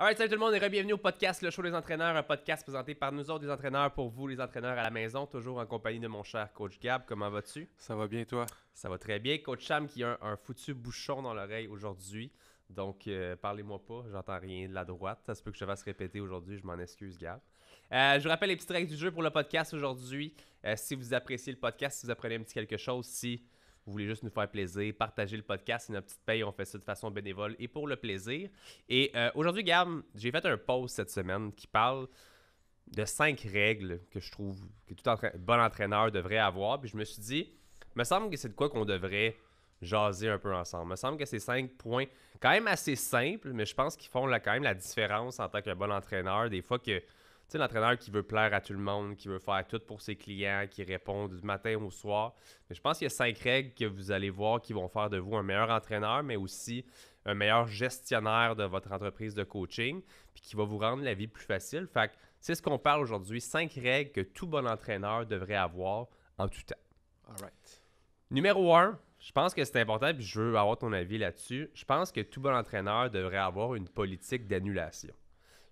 Alright, salut tout le monde et bienvenue au podcast Le Show des entraîneurs, un podcast présenté par nous autres, les entraîneurs, pour vous, les entraîneurs à la maison, toujours en compagnie de mon cher coach Gab. Comment vas-tu? Ça va bien, toi? Ça va très bien. Coach Sam qui a un, foutu bouchon dans l'oreille aujourd'hui. Donc, euh, parlez-moi pas, j'entends rien de la droite. Ça se peut que je fasse répéter aujourd'hui, je m'en excuse, Gab. Euh, je vous rappelle les petites règles du jeu pour le podcast aujourd'hui. Euh, si vous appréciez le podcast, si vous apprenez un petit quelque chose, si vous voulez juste nous faire plaisir, partager le podcast, c'est notre petite paye, on fait ça de façon bénévole et pour le plaisir. Et euh, aujourd'hui, Gab, j'ai fait un post cette semaine qui parle de cinq règles que je trouve que tout bon entraîneur devrait avoir. Puis je me suis dit, me semble que c'est de quoi qu'on devrait jaser un peu ensemble. Me semble que ces cinq points, quand même assez simples, mais je pense qu'ils font quand même la différence en tant que bon entraîneur. Des fois que sais, l'entraîneur qui veut plaire à tout le monde, qui veut faire tout pour ses clients, qui répond du matin au soir. Mais je pense qu'il y a cinq règles que vous allez voir qui vont faire de vous un meilleur entraîneur, mais aussi un meilleur gestionnaire de votre entreprise de coaching, puis qui va vous rendre la vie plus facile. Fait c'est ce qu'on parle aujourd'hui, cinq règles que tout bon entraîneur devrait avoir en tout temps. All right. Numéro un, je pense que c'est important, puis je veux avoir ton avis là-dessus. Je pense que tout bon entraîneur devrait avoir une politique d'annulation.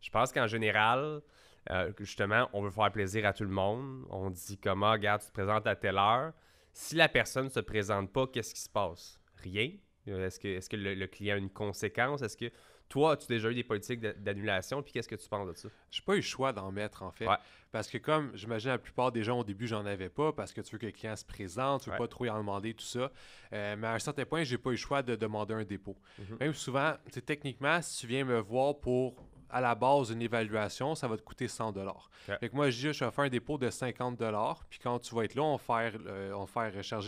Je pense qu'en général, euh, justement, on veut faire plaisir à tout le monde. On dit comment, ah, regarde, tu te présentes à telle heure. Si la personne ne se présente pas, qu'est-ce qui se passe? Rien. Euh, est-ce que, est que le, client a une conséquence? Est-ce que toi, as-tu déjà eu des politiques d'annulation? Puis qu'est-ce que tu penses de ça? J'ai pas eu le choix d'en mettre, en fait. Parce que comme j'imagine la plupart des gens au début, j'en avais pas parce que tu veux que le client se présente, tu veux pas trop y en demander, tout ça. Euh, mais à un certain point, j'ai pas eu le choix de demander un dépôt. Mhm. Même souvent, techniquement, si tu viens me voir pour à la base, une évaluation, ça va te coûter 100 dollars. moi, je dis, je vais faire un dépôt de 50 dollars, puis quand tu vas être là, on va faire, recharger on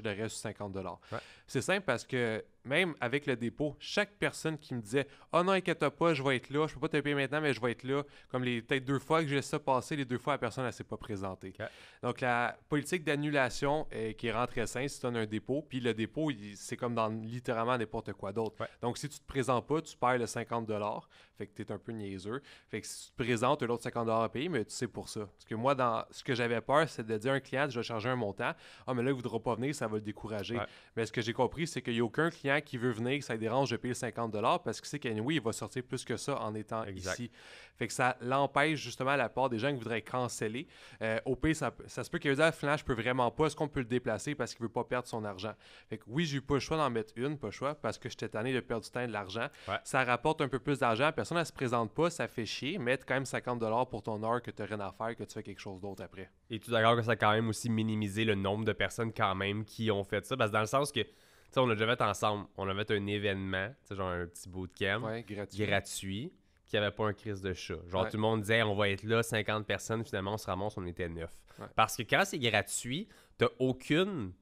faire le reste 50 dollars. C'est simple parce que même avec le dépôt, chaque personne qui me disait Oh non, inquiète pas, je vais être là, je peux pas te payer maintenant, mais je vais être là. Comme les peut-être deux fois que j'ai ça passé les deux fois la personne ne s'est pas présentée. Donc la politique d'annulation euh, qui est très simple si tu donnes un dépôt, puis le dépôt, c'est comme dans littéralement n'importe quoi d'autre. Donc si tu te présentes pas, tu perds le 50 fait que tu es un peu niaiseux. Fait que si tu te présentes, tu as l'autre 50 à payer, mais tu sais pour ça. Parce que moi, dans ce que j'avais peur, c'est de dire à un client, je vais charger un montant, ah, mais là, il ne voudra pas venir, ça va le décourager. Mais ce que j'ai compris, c'est qu'il n'y a aucun client qui veut venir, que ça dérange de payer 50 parce qu'il sait oui il va sortir plus que ça en étant ici. Fait que ça l'empêche justement à la part des gens qui voudraient canceller. Euh, au pays, ça, se peut qu'il y ait flash Finalement, peux vraiment pas. Est-ce qu'on peut le déplacer parce qu'il ne veut pas perdre son argent? Fait que oui, j'ai eu pas le choix d'en mettre une, pas choix, parce que j'étais tanné de perdre du temps et de l'argent. Ça rapporte un peu plus d'argent. Personne ne se présente pas, ça fait chier. Mettre quand même 50 pour ton heure que tu rien à faire, que tu fais quelque chose d'autre après. Et tu d'accord que ça a quand même aussi minimisé le nombre de personnes quand même qui ont fait ça? Parce dans le sens que sais, on a déjà fait ensemble. On avait un événement, genre un petit bootcamp de gratuit. gratuit qui avait pas un crise de chat. Genre, tout le monde disait, on va être là, 50 personnes. Finalement, on se ramasse, on était neuf. Parce que quand c'est gratuit, t'as aucune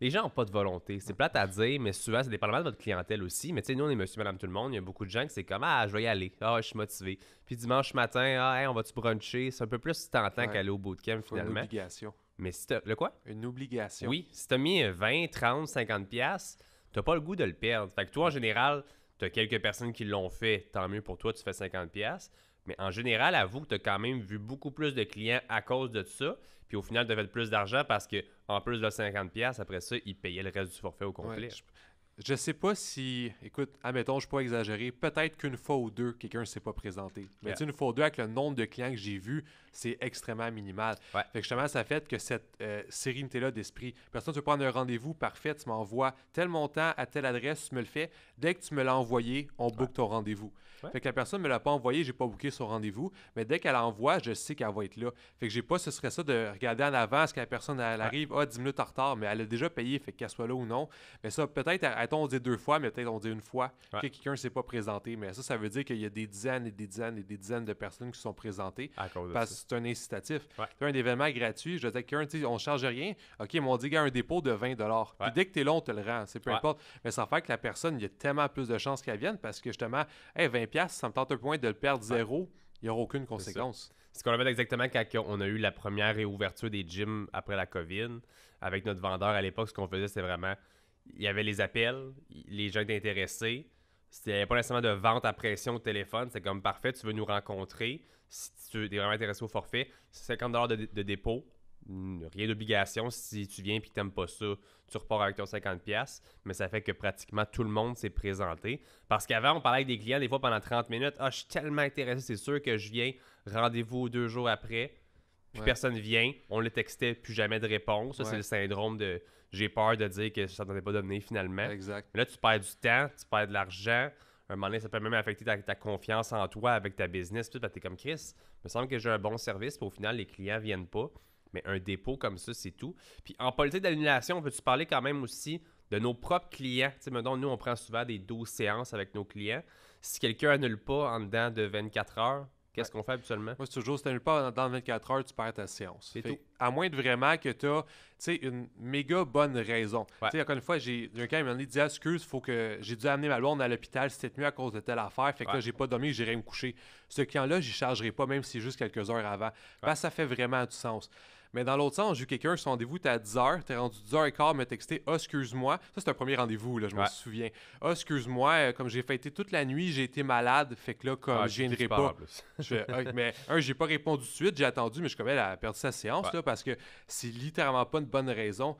les gens n'ont pas de volonté. C'est plate à dire, mais souvent, c'est dépendamment de votre clientèle aussi. Mais tu sais, nous, on est monsieur, madame, tout le monde. Il y a beaucoup de gens qui c'est comme Ah, je vais y aller. Ah, je suis motivé. Puis dimanche matin, ah, on va-tu bruncher C'est un peu plus tentant qu'aller au bootcamp finalement. Une obligation. Mais si t'as. Le quoi Une obligation. Oui, si t'as mis 20, 30, 50 tu n'as pas le goût de le perdre. Fait que toi, en général, tu as quelques personnes qui l'ont fait. Tant mieux pour toi, tu fais 50 pièces mais en général, avoue que tu as quand même vu beaucoup plus de clients à cause de ça. Et au final, devait être plus d'argent parce que en plus de 50$, après ça, il payait le reste du forfait au complet. je... ne sais pas si, écoute, admettons, je peux exagérer, peut-être qu'une fois ou deux, quelqu'un ne s'est pas présenté. Mais une fois ou deux, avec le nombre de clients que j'ai vu, c'est extrêmement minimal. Fait justement, ça fait que cette euh, sérénité-là d'esprit, personne ne peut prendre un rendez-vous, parfait, tu m'envoies tel montant à telle adresse, tu me le fais. Dès que tu me l'as envoyé, on book ton rendez-vous. Fait que la personne me l'a pas envoyé, j'ai pas booké son rendez-vous, mais dès qu'elle envoie, je sais qu'elle va être là. Fait que j'ai pas ce serait ça de regarder en avance que la personne elle arrive, ah, 10 minutes en retard, mais elle a déjà payé, fait qu'elle soit là ou non. Mais ça, peut être attends, on dit deux fois, mais peut-être on dit une fois que quelqu'un s'est pas présenté. Mais ça, ça veut dire qu'il y a des dizaines et des dizaines et des dizaines de personnes qui sont présentées. parce que c'est un incitatif. Ouais. Un événement gratuit, je disais qu'un, on charge rien. OK, mais on dit qu'il y a un dépôt de 20 Puis dès que tu es là, on te le rend, c'est peu importe. Mais ça fait que la personne, il y a tellement plus de chances qu'elle vienne parce que justement, hey, 20 ça me tente un point de le perdre zéro, il n'y aura aucune conséquence. C'est ce qu'on avait exactement quand on a eu la première réouverture des gyms après la COVID. Avec notre vendeur à l'époque, ce qu'on faisait, c'était vraiment. Il y avait les appels, les gens étaient intéressés. Il n'y avait pas nécessairement de vente à pression au téléphone. C'est comme parfait, tu veux nous rencontrer. Si tu es vraiment intéressé au forfait, 50 de dépôt rien d'obligation. Si tu viens et que tu n'aimes pas ça, tu repars avec ton 50$. Mais ça fait que pratiquement tout le monde s'est présenté. Parce qu'avant, on parlait avec des clients des fois pendant 30 minutes. Ah, je suis tellement intéressé, c'est sûr que je viens. Rendez-vous deux jours après. Puis personne vient. On le textait, plus jamais de réponse. Ça, c'est le syndrome de j'ai peur de dire que ça ne pas donné finalement. là, tu perds du temps, tu perds de l'argent un moment donné, ça peut même affecter ta, confiance en toi avec ta business. Puis es comme Chris, il me semble que j'ai un bon service, puis au final, les clients viennent pas mais un dépôt comme ça, c'est tout. Puis en politique d'annulation, veux-tu parler quand même aussi de nos propres clients? Tu sais, maintenant, nous, on prend souvent des 12 séances avec nos clients. Si quelqu'un annule pas en dedans de 24 heures, Qu'est-ce qu'on fait habituellement? Moi, c'est toujours, si tu pas en de 24 heures, tu perds ta séance. C'est tout. À moins de vraiment que tu as une méga bonne raison. Tu sais Encore une fois, j'ai un cas, il m'a dit Excuse, faut que j'ai dû amener ma blonde à l'hôpital cette nuit à cause de telle affaire. Fait que là, j'ai pas dormi, j'irai me coucher. Ce client-là, j'y chargerai pas, même si juste quelques heures avant. bah ça fait vraiment du sens. Mais dans l'autre sens, j'ai vu quelqu'un, son rendez-vous à 10h, t'es rendu 10h15, me texter excuse-moi. Ça, c'est un premier rendez-vous, là, je me souviens. Ah, excuse-moi, euh, comme j'ai fêté toute la nuit, j'ai été malade, fait que là, comme j'ai une réponse. mais un, j'ai pas répondu tout de suite, j'ai attendu, mais je suis comme elle a perdu sa séance, parce que c'est littéralement pas une bonne raison.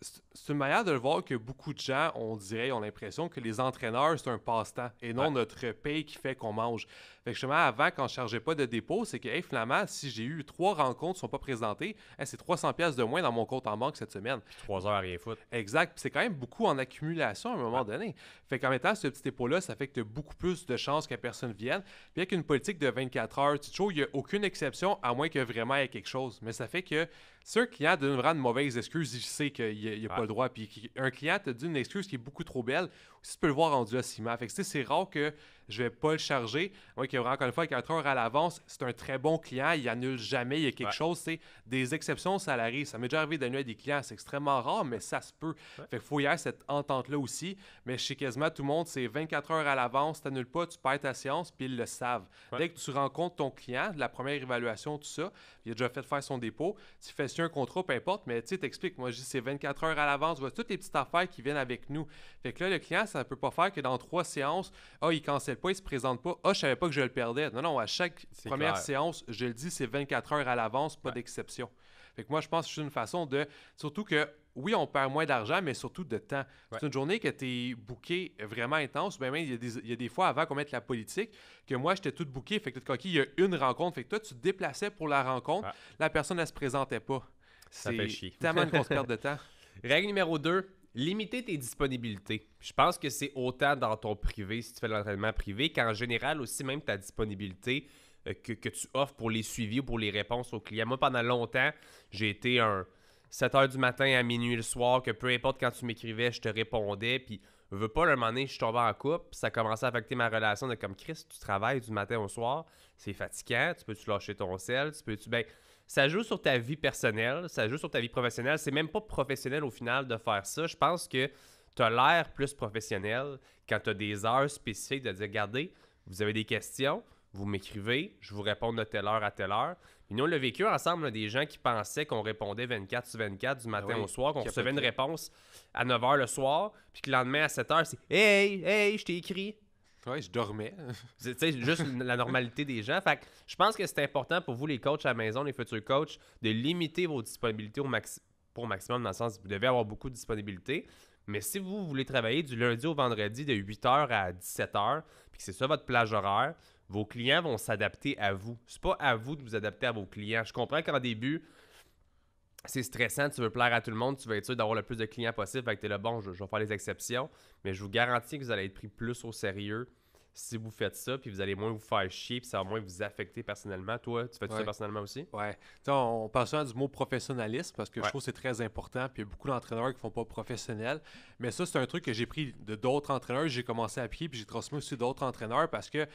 C'est une manière de le voir que beaucoup de gens, on dirait, ont l'impression que les entraîneurs, c'est un passe-temps et non notre paye qui fait qu'on mange. Fait justement, avant, quand je chargeais pas de dépôt, c'est que, hey, finalement, si j'ai eu trois rencontres qui sont pas présentées, c'est 300 pièces de moins dans mon compte en banque cette semaine. trois heures à rien foutre. Exact. c'est quand même beaucoup en accumulation à un moment donné. Fait qu'en mettant ce petit dépôt-là, ça fait que tu as beaucoup plus de chances que personne vienne. Puis avec une politique de 24 heures, tu il n'y a aucune exception, à moins que vraiment il y ait quelque chose. Mais ça fait que si un client donne vraiment une mauvaise excuse, il sait qu'il n'a pas le droit. Puis un client te dit une excuse qui est beaucoup trop belle, si tu peux le voir en à Fait que c'est rare que je vais pas le charger. Moi qui encore une fois 4 heures à l'avance, c'est un très bon client, il annule jamais, il y a quelque chose. C'est des exceptions, ça Ça m'est déjà arrivé d'annuler des clients, c'est extrêmement rare, mais ça se peut. Fait faut y avoir cette entente-là aussi. Mais chez quasiment tout le monde, c'est 24 heures à l'avance, tu pas, tu paies ta séance, puis ils le savent. Dès que tu rencontres ton client, la première évaluation, tout ça, il a déjà fait faire son dépôt, tu fais un contrat, peu importe, mais tu sais, t'expliques. Moi, je dis c'est 24 heures à l'avance, vois, toutes les petites affaires qui viennent avec nous. Fait que là, le client, ça ne peut pas faire que dans trois séances, ah, il cancelle pas, il se présente pas, ah, je savais pas que je le perdais. Non, non, à chaque première séance, je le dis, c'est 24 heures à l'avance, pas d'exception. Fait que moi, je pense que c'est une façon de. Surtout que oui, on perd moins d'argent, mais surtout de temps. C'est une journée que tu es vraiment intense. Ben, il y, a des, fois avant qu'on mette la politique que moi, j'étais tout booké. Fait que coquille. il y a une rencontre. Fait que toi, tu te déplaçais pour la rencontre. Ah. La personne, elle se présentait pas. C'est tellement qu'on se perd de temps. Règle numéro 2, limiter tes disponibilités. Je pense que c'est autant dans ton privé, si tu fais l'entraînement privé, qu'en général aussi même ta disponibilité euh, que, que, tu offres pour les suivis ou pour les réponses aux clients. Moi, pendant longtemps, j'ai été un, 7h du matin à minuit le soir, que peu importe quand tu m'écrivais, je te répondais. Puis, je veux pas, un moment donné, je suis tombé en couple, ça commençait à affecter ma relation de comme Chris, tu travailles du matin au soir, c'est fatigant, tu peux-tu lâcher ton sel, tu peux-tu. Ben, ça joue sur ta vie personnelle, ça joue sur ta vie professionnelle. C'est même pas professionnel au final de faire ça. Je pense que tu as l'air plus professionnel quand tu as des heures spécifiques de dire regardez, vous avez des questions, vous m'écrivez, je vous réponds de telle heure à telle heure. Nous, on l'a vécu ensemble, des gens qui pensaient qu'on répondait 24 sur 24 du ah matin au soir, qu'on recevait une réponse à 9 h le soir, puis que le lendemain à 7 h, c'est Hey, hey, je t'ai écrit. Ouais, je dormais. C'est juste la normalité des gens. Fait je pense que c'est important pour vous, les coachs à la maison, les futurs coachs, de limiter vos disponibilités au pour maximum, dans le sens où vous devez avoir beaucoup de disponibilités. Mais si vous voulez travailler du lundi au vendredi de 8h à 17h, puis que c'est ça votre plage horaire, vos clients vont s'adapter à vous. C'est pas à vous de vous adapter à vos clients. Je comprends qu'en début, c'est stressant, tu veux plaire à tout le monde, tu veux être sûr d'avoir le plus de clients possible, fait que t'es là, bon, je, vais faire les exceptions, mais je vous garantis que vous allez être pris plus au sérieux si vous faites ça, puis vous allez moins vous faire chier, puis ça va moins vous affecter personnellement. Toi, tu fais ça personnellement aussi? Ouais. sais, on parle du mot professionnalisme parce que je trouve que c'est très important, puis il y a beaucoup d'entraîneurs qui font pas professionnel. Mais ça, c'est un truc que j'ai pris de d'autres entraîneurs, j'ai commencé à appliquer, puis j'ai transmis aussi d'autres entraîneurs parce que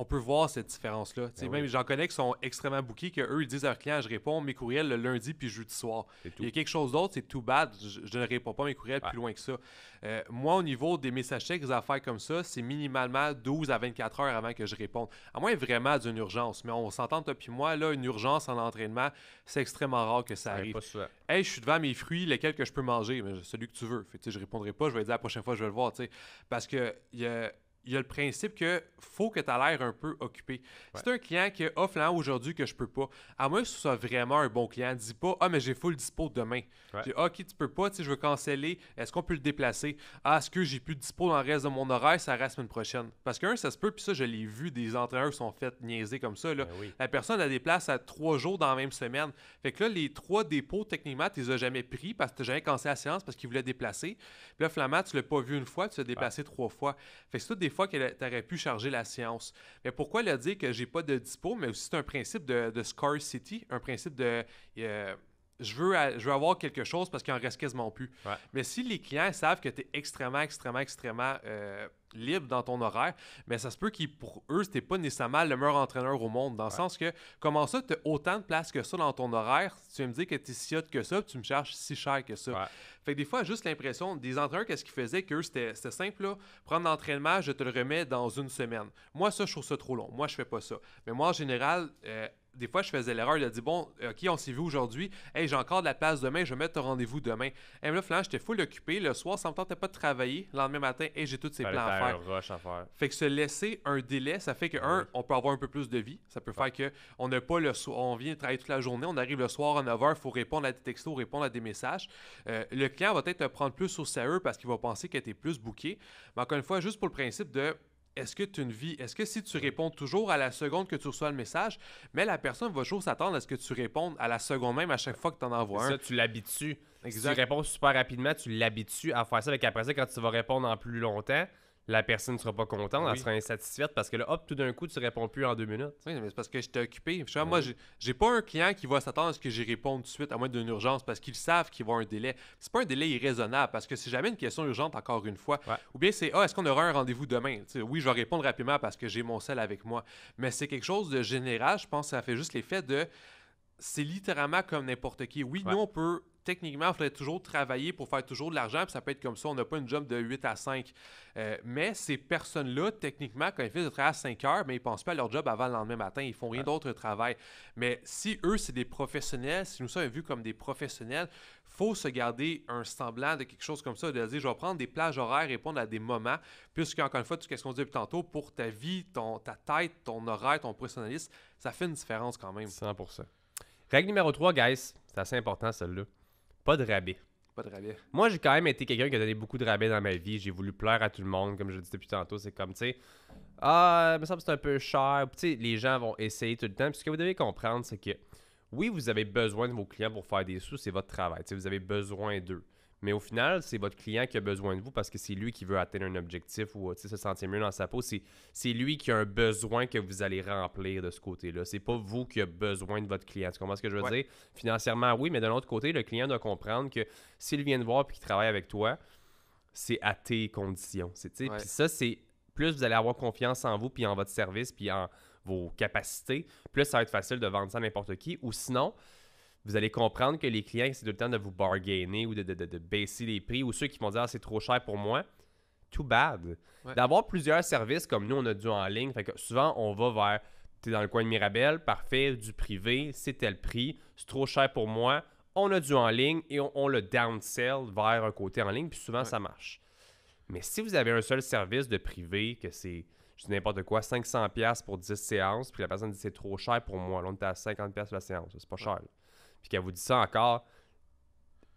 on peut voir cette différence-là. Ben même j'en connais qui sont extrêmement bouqués, que eux ils disent à leurs clients, je réponds mes courriels le lundi puis jeudi soir. Il y a quelque chose d'autre, c'est tout bad, je, ne réponds pas mes courriels plus loin que ça. Euh, moi, au niveau des messages checks, des affaires comme ça, c'est minimalement 12 à 24 heures avant que je réponde. À moins vraiment d'une urgence, mais on s'entend, toi puis moi, là, une urgence en entraînement, c'est extrêmement rare que ça, arrive. hey, je suis devant mes fruits, lesquels que je peux manger, mais celui que tu veux. Fait, je répondrai pas, je vais dire la prochaine fois, je vais le voir. Parce que y a il y a le principe que faut que tu aies l'air un peu occupé. C'est un client qui est là aujourd'hui que je peux pas. À moins que ce soit vraiment un bon client, dis pas Ah, mais j'ai full dispo demain. Ouais. Dis, ok, tu peux pas, si je veux canceller. Est-ce qu'on peut le déplacer Ah, est-ce que j'ai plus de dispo dans le reste de mon horaire Ça reste la semaine prochaine. Parce qu'un, ça se peut, puis ça, je l'ai vu, des entraîneurs sont faits niaiser comme ça. Là. Ben la personne a des à trois jours dans la même semaine. Fait que là, les trois dépôts, techniquement, tu les as jamais pris parce que tu jamais cancellé la séance parce qu'il voulait déplacer. Puis là, flamat tu l'as pas vu une fois, tu l'as déplacé trois fois. Fait que c'est tout des fois que tu pu charger la science. Mais pourquoi le dire que j'ai pas de dispo, mais aussi c'est un principe de, scarcity, un principe de. Euh, je veux, avoir quelque chose parce qu'il en reste quasiment plus. Mais si les clients savent que tu es extrêmement, extrêmement, extrêmement euh, libre dans ton horaire, mais ben, ça se peut qu'ils, pour eux, c'était pas nécessairement le meilleur entraîneur au monde, dans le sens que, comment ça, tu as autant de place que ça dans ton horaire, tu vas me dire que tu es si hot que ça, tu me cherches si cher que ça. Fait des fois, juste l'impression, des entraîneurs, qu'est-ce qu'ils faisaient, que c'était, c'était simple, là, prendre l'entraînement, je te le remets dans une semaine. Moi, ça, je trouve ça trop long. Moi, je fais pas ça. Mais moi, en général, euh, des fois, je faisais l'erreur de dire Bon, OK, on s'est vu aujourd'hui. Hey, j'ai encore de la place demain, je vais mettre rendez-vous demain. Et là, finalement, j'étais full occupé. Le soir, ça me tentait pas de travailler. Le lendemain matin, hey, j'ai tous ces plans à faire. Fait que se laisser un délai, ça fait que, un, on peut avoir un peu plus de vie. Ça peut faire que on n'a pas le on vient travailler toute la journée, on arrive le soir à 9h, il faut répondre à des textos, répondre à des messages. Euh, le client va peut-être te prendre plus au sérieux parce qu'il va penser que tu plus booké. Mais encore une fois, juste pour le principe de est-ce que tu ne vis? Est-ce que si tu réponds toujours à la seconde que tu reçois le message, mais la personne va toujours s'attendre à ce que tu répondes à la seconde même à chaque fois que tu en envoies un. Ça, tu l'habitues. Si tu réponds super rapidement, tu l'habitues à faire ça. Avec après ça, quand tu vas répondre en plus longtemps, la personne ne sera pas contente, elle sera insatisfaite parce que là, hop, tout d'un coup, tu réponds plus en deux minutes. mais c'est parce que t'ai occupé. Ben moi, j'ai, pas un client qui va s'attendre à ce que j'y réponde tout de suite, à moins d'une urgence, parce qu'ils savent qu'il va y avoir un délai. C'est pas un délai irraisonnable, parce que si jamais une question urgente, encore une fois, ou bien c'est, ah, est-ce qu'on aura un rendez-vous demain? oui, je vais répondre rapidement parce que j'ai mon sel avec moi. Mais c'est quelque chose de général, je pense que ça fait juste l'effet de c'est littéralement comme n'importe qui. Oui, nous, on peut techniquement, il faudrait toujours travailler pour faire toujours de l'argent, ça peut être comme ça, on n'a pas une job de 8 à 5. Euh, mais ces personnes-là, techniquement, quand ils finissent de travailler à 5 heures, mais ben, ils ne pensent pas à leur job avant le lendemain matin, ils font rien d'autre travail. Mais si eux, c'est des professionnels, si nous sommes vus comme des professionnels, faut se garder un semblant de quelque chose comme ça, de dire je vais prendre des plages horaires, répondre à des moments, puisque encore une fois, tout ce qu'on dit depuis tantôt, pour ta vie, ton, ta tête, ton horaire, ton professionnalisme, ça fait une différence quand même. 100%. Règle numéro 3, guys, c'est assez important celle-là. Pas de rabais. Pas de rabais. Moi, j'ai quand même été quelqu'un qui a donné beaucoup de rabais dans ma vie. J'ai voulu plaire à tout le monde, comme je le disais depuis tantôt. C'est comme, tu sais, ah, il me semble c'est un peu cher. Tu sais, les gens vont essayer tout le temps. Puis ce que vous devez comprendre, c'est que oui, vous avez besoin de vos clients pour faire des sous, c'est votre travail. Tu sais, vous avez besoin d'eux. Mais au final, c'est votre client qui a besoin de vous parce que c'est lui qui veut atteindre un objectif ou se sentir mieux dans sa peau. C'est lui qui a un besoin que vous allez remplir de ce côté-là. C'est pas vous qui avez besoin de votre client. Tu comprends ce que je veux dire? Financièrement, oui, mais de l'autre côté, le client doit comprendre que s'il vient de voir et qu'il travaille avec toi, c'est à tes conditions. Puis ça, c'est plus vous allez avoir confiance en vous, puis en votre service, puis en vos capacités, plus ça va être facile de vendre ça à n'importe qui. Ou sinon, vous allez comprendre que les clients c'est tout le temps de vous bargainer ou de, baisser les prix ou ceux qui vont dire ah, c'est trop cher pour moi. Too bad. D'avoir plusieurs services comme nous, on a dû en ligne. que souvent, on va vers tu es dans le coin de Mirabel, parfait, du privé, c'est tel prix, c'est trop cher pour moi. On a du en ligne et on, le downsell vers un côté en ligne, puis souvent ça marche. Mais si vous avez un seul service de privé, que c'est je dis n'importe quoi, 500$ pour 10 séances, puis la personne dit c'est trop cher pour moi. Là, on est à 50$ la séance. C'est pas cher puis qu'elle vous dit ça encore,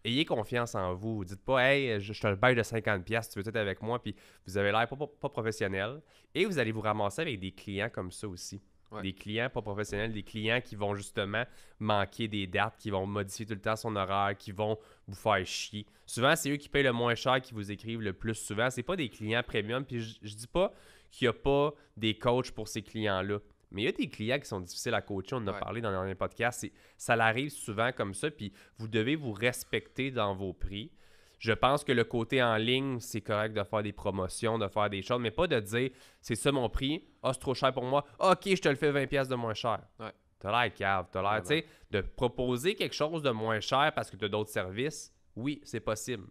ayez confiance en vous. Dites pas, hey, je, te le bail de 50$, tu veux être avec moi, puis vous avez l'air pas, professionnel. Et vous allez vous ramasser avec des clients comme ça aussi. Des clients pas professionnels, des clients qui vont justement manquer des dates, qui vont modifier tout le temps son horaire, qui vont vous faire chier. Souvent, c'est eux qui payent le moins cher, qui vous écrivent le plus souvent. Ce C'est pas des clients premium, puis je, ne dis pas qu'il n'y a pas des coachs pour ces clients-là. Mais il y a des clients qui sont difficiles à coacher, on en a parlé dans les dernier podcast. Ça arrive souvent comme ça, puis vous devez vous respecter dans vos prix. Je pense que le côté en ligne, c'est correct de faire des promotions, de faire des choses, mais pas de dire c'est ça mon prix, ah, c'est trop cher pour moi, ah, ok, je te le fais 20$ de moins cher. Ouais. T'as l'air cave, t'as l'air, tu sais, de proposer quelque chose de moins cher parce que tu as d'autres services, oui, c'est possible.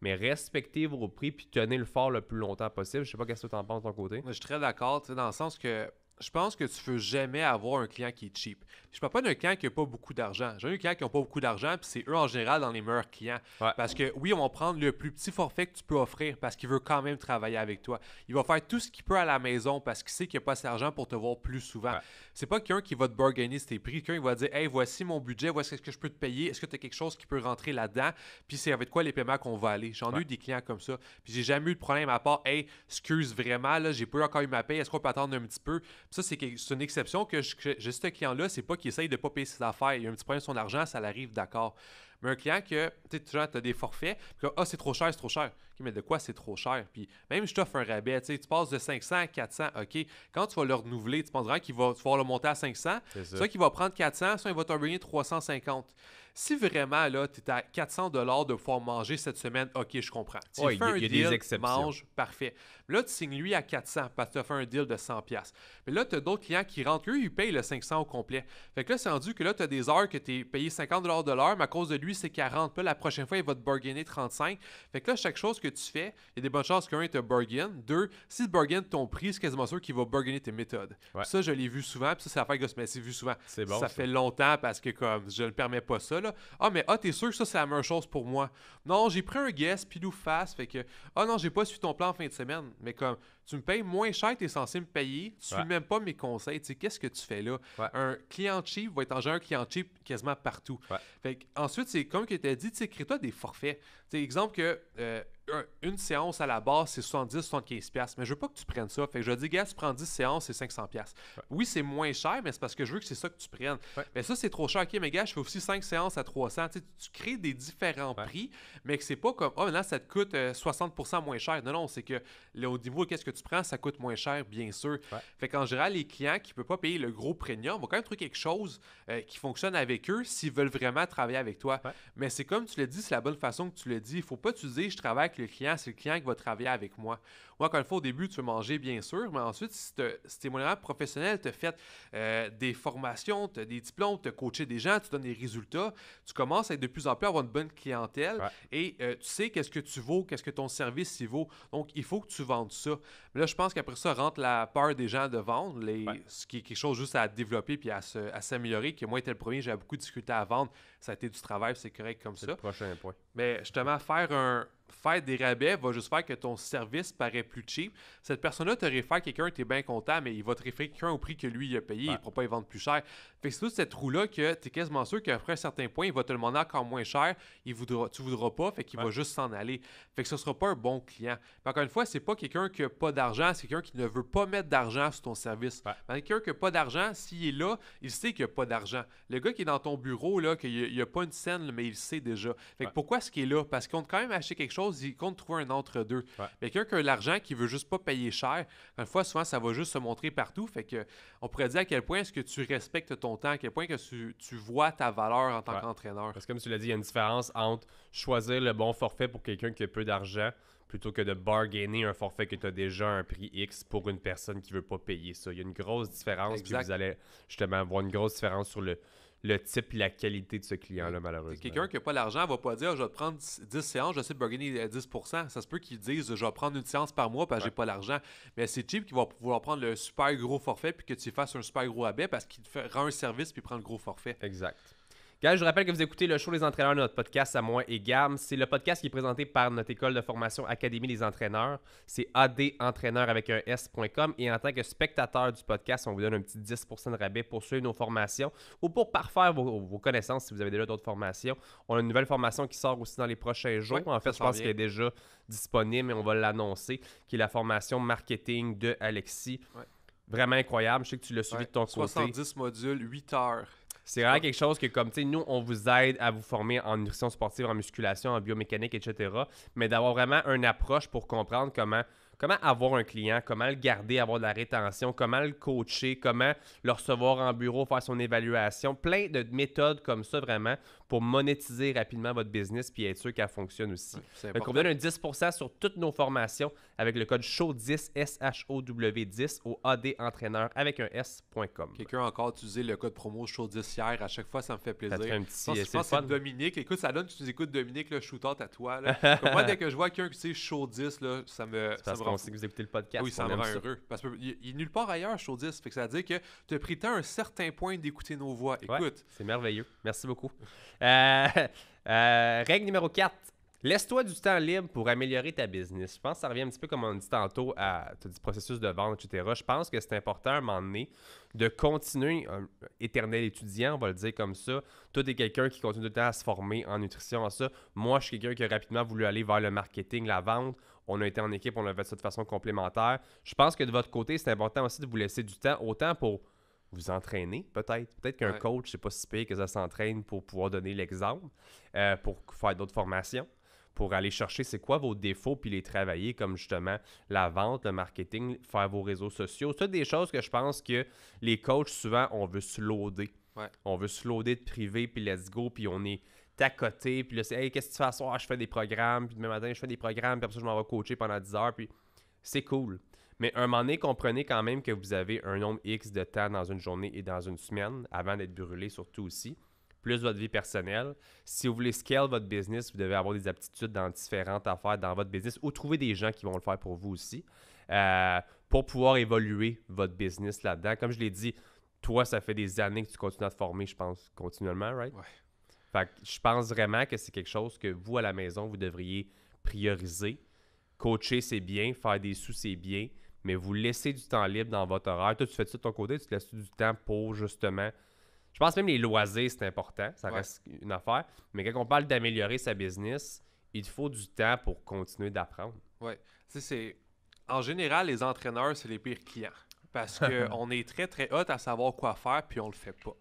Mais respectez vos prix puis tenez le fort le plus longtemps possible. Je sais pas qu'est-ce que tu en penses de ton côté. Je suis très d'accord, dans le sens que je pense que tu ne veux jamais avoir un client qui est cheap. Je ne parle pas d'un client qui n'a pas beaucoup d'argent. J'ai un client qui n'a pas beaucoup d'argent, puis c'est eux en général dans les meilleurs clients. Parce que oui, on vont prendre le plus petit forfait que tu peux offrir parce qu'il veut quand même travailler avec toi. Il va faire tout ce qu'il peut à la maison parce qu'il sait qu'il n'a pas assez d'argent pour te voir plus souvent. C'est pas quelqu'un qui va te bargainer tes prix. Quelqu'un qui va dire Hey, voici mon budget, voici ce que je peux te payer. Est-ce que tu as quelque chose qui peut rentrer là-dedans Puis c'est avec quoi les paiements qu'on va aller. J'en ai eu des clients comme ça. Puis j'ai jamais eu de problème à part Hey, excuse vraiment, là, j'ai pas encore eu ma paye. Est-ce qu'on peut attendre un petit peu ça, c'est une exception que j'ai ce client-là, c'est pas qu'il essaye de pas payer ses affaires. Il a un petit problème avec son argent, ça l'arrive, d'accord. Mais un client que, tu sais, tu as des forfaits, puis ah, c'est trop cher, c'est trop cher. mais de quoi c'est trop cher? Puis même je t'offre un rabais, tu passes de 500 à 400, OK. Quand tu vas le renouveler, tu penses qu'il va, falloir le monter à 500. Soit qu'il va prendre 400, soit il va te 350 si vraiment là, tu es à 400 dollars de pouvoir manger cette semaine, ok, je comprends. Tu fais un y deal, des exceptions. mange, parfait. Là, tu signes lui à 400 parce que tu as fait un deal de 100 pièces. Mais là, tu as d'autres clients qui rentrent, eux, ils payent le 500 au complet. Fait que là, c'est rendu que là, tu as des heures que tu es payé 50 dollars de l'heure, mais à cause de lui, c'est 40. la prochaine fois, il va te bargainer 35. Fait que là, chaque chose que tu fais, il y a des bonnes chances qu'un, il te bargain. Deux, si tu bargain ton prix, c'est quasiment sûr qu'il va bargainer tes méthodes. Ça, je l'ai vu souvent, puis ça, c'est que je vu souvent. Bon, ça, fait longtemps parce que comme je ne permets pas ça, ah, mais ah, t'es sûr que ça, c'est la meilleure chose pour moi. Non, j'ai pris un guest puis nous face, fait que. Ah non, j'ai pas suivi ton plan en fin de semaine. Mais comme, tu me payes moins cher, es censé me payer, tu ne suis même pas mes conseils. Tu qu'est-ce que tu fais là? Un client cheap va être en un client cheap quasiment partout. Fait ensuite, c'est comme que tu as dit, tu crée-toi des forfaits. exemple que. Euh, une séance à la base, c'est 70-75$. Mais je veux pas que tu prennes ça. Fait que je dis, gars, tu prends 10 séances, c'est 500$. Oui, c'est moins cher, mais c'est parce que je veux que c'est ça que tu prennes. Mais ça, c'est trop cher. Ok, mais gars, je fais aussi 5 séances à 300$. Tu, tu crées des différents prix, mais que c'est pas comme, oh, maintenant, ça te coûte 60% euh, moins cher. Non, non, c'est que là, au niveau qu'est-ce que tu prends, ça coûte moins cher, bien sûr. Fait qu'en général, les clients qui ne peuvent pas payer le gros premium vont quand même trouver quelque chose euh, qui fonctionne avec eux s'ils veulent vraiment travailler avec toi. Mais c'est comme tu l'as dit, c'est la bonne façon que tu le dis. Il faut pas tu dis, je travaille avec le client, c'est le client qui va travailler avec moi. Moi, quand il faut, au début, tu veux manger, bien sûr, mais ensuite, si, tu si tes professionnel, tu te fait euh, des formations, as des diplômes, as coacher des gens, tu donnes des résultats, tu commences à être de plus en plus à avoir une bonne clientèle et euh, tu sais qu'est-ce que tu vaux, qu'est-ce que ton service y vaut. Donc, il faut que tu vendes ça. Mais là, je pense qu'après ça rentre la peur des gens de vendre, les, ce qui est quelque chose juste à développer puis à, s'améliorer, que moi, j'étais le premier, j'avais beaucoup discuté à vendre, ça a été du travail, c'est correct comme ça. prochain point. Mais justement, faire un faire des rabais va juste faire que ton service paraît plus cheap, cette personne-là te réfère quelqu'un, tu es bien content, mais il va te référer quelqu'un au prix que lui il a payé, il ne pourra pas y vendre plus cher. Fait c'est toute cette roue-là que tu es quasiment sûr qu'après un certain point, il va te demander encore moins cher, il voudra, tu voudras pas, fait qu'il va juste s'en aller. Fait que ce sera pas un bon client. encore une fois, c'est pas quelqu'un qui n'a pas d'argent, c'est quelqu'un qui ne veut pas mettre d'argent sur ton service. quelqu'un qui n'a pas d'argent, s'il est là, il sait qu'il n'a pas d'argent. Le gars qui est dans ton bureau, là, qu'il n'y a, pas une scène, mais il sait déjà. Fait pourquoi est-ce qu'il est là? Parce qu'on compte quand même acheter quelque chose, il compte trouver un entre-deux. Mais quelqu'un qui a l'argent, qui veut juste pas payer cher. Une fois, souvent, ça va juste se montrer partout. Fait que on pourrait dire à quel point est-ce que tu respectes ton temps, à quel point que tu, vois ta valeur en tant qu'entraîneur. Parce que comme tu l'as dit, il y a une différence entre choisir le bon forfait pour quelqu'un qui a peu d'argent plutôt que de bargainer un forfait que tu as déjà un prix X pour une personne qui veut pas payer ça. Il y a une grosse différence, exact. vous allez justement voir une grosse différence sur le, le type et la qualité de ce client-là, malheureusement. Quelqu'un qui n'a pas l'argent ne va pas dire je vais prendre 10 séances, je sais burgundy à 10 Ça se peut qu'il disent je vais prendre une séance par mois parce que j'ai pas l'argent. Mais c'est cheap qui va pouvoir prendre le super gros forfait puis que tu fasses un super gros abbé parce qu'il te rend un service puis prend le gros forfait. Exact. Guys, je rappelle que vous écoutez le show des entraîneurs de notre podcast à moi et Gam, c'est le podcast qui est présenté par notre école de formation Académie des entraîneurs. C'est adentraîneur avec un s.com et en tant que spectateur du podcast, on vous donne un petit 10% de rabais pour suivre nos formations ou pour parfaire vos, connaissances si vous avez déjà d'autres formations. On a une nouvelle formation qui sort aussi dans les prochains jours. en fait, je pense qu'elle est déjà disponible et on va l'annoncer, qui est la formation marketing de Alexis. Vraiment incroyable. Je sais que tu l'as suivi de ton côté. 70 modules, 8 heures c'est vraiment quelque chose que, comme, tu sais, nous, on vous aide à vous former en nutrition sportive, en musculation, en biomécanique, etc. Mais d'avoir vraiment une approche pour comprendre comment comment avoir un client, comment le garder, avoir de la rétention, comment le coacher, comment le recevoir en bureau, faire son évaluation. Plein de méthodes comme ça vraiment pour monétiser rapidement votre business puis être sûr qu'elle fonctionne aussi. Donc, on donne un 10 sur toutes nos formations avec le code SHOW10, S-H-O-W-10 au adentraîneur avec un S.com. Quelqu'un encore, encore utilisé le code promo SHOW10 hier. À chaque fois, ça me fait plaisir. Ça fait un petit, je je pense que c'est Dominique. Écoute, ça donne tu écoutes Dominique, le shoot-out à toi. moi, dès que je vois quelqu'un qui sait SHOW10, là, ça me, ça me on sait que vous écoutez le podcast. Oui, ça me rend heureux. Parce qu'il est nulle part ailleurs, Chaudis. 10. Fait que ça veut dire que tu as pris un certain point d'écouter nos voix. Écoute. c'est merveilleux. Merci beaucoup. Euh, euh, règle numéro 4. Laisse-toi du temps libre pour améliorer ta business. Je pense que ça revient un petit peu comme on dit tantôt à tu processus de vente, etc. Je pense que c'est important à un moment donné de continuer, éternel étudiant, on va le dire comme ça. Toi, tu es quelqu'un qui continue tout le temps à se former en nutrition, en ça. Moi, je suis quelqu'un qui a rapidement voulu aller vers le marketing, la vente. On a été en équipe, on a fait ça de façon complémentaire. Je pense que de votre côté, c'est important aussi de vous laisser du temps, autant pour vous entraîner, peut-être. Peut-être qu'un coach, c'est pas si pire que ça s'entraîne pour pouvoir donner l'exemple, euh, pour faire d'autres formations pour aller chercher c'est quoi vos défauts puis les travailler comme justement la vente, le marketing, faire vos réseaux sociaux. C'est des choses que je pense que les coachs souvent on veut se loader. On veut se loader de privé puis let's go puis on est à côté puis là c'est hey, qu'est-ce que tu fais ce soir, je fais des programmes puis demain matin je fais des programmes puis après ça je m'en vais coacher pendant 10 heures puis c'est cool. Mais un moment donné, comprenez quand même que vous avez un nombre X de temps dans une journée et dans une semaine avant d'être brûlé surtout aussi plus votre vie personnelle. Si vous voulez scale votre business, vous devez avoir des aptitudes dans différentes affaires dans votre business ou trouver des gens qui vont le faire pour vous aussi euh, pour pouvoir évoluer votre business là-dedans. Comme je l'ai dit, toi, ça fait des années que tu continues à te former, je pense, continuellement, right? Ouais. Fait que je pense vraiment que c'est quelque chose que vous, à la maison, vous devriez prioriser. Coacher, c'est bien. Faire des sous, c'est bien. Mais vous laissez du temps libre dans votre horaire. Toi, tu fais ça de ton côté. Tu te laisses du temps pour, justement, je pense même les loisirs, c'est important. Ça reste une affaire. Mais quand on parle d'améliorer sa business, il faut du temps pour continuer d'apprendre. Oui. En général, les entraîneurs, c'est les pires clients. Parce qu'on est très, très hot à savoir quoi faire, puis on le fait pas.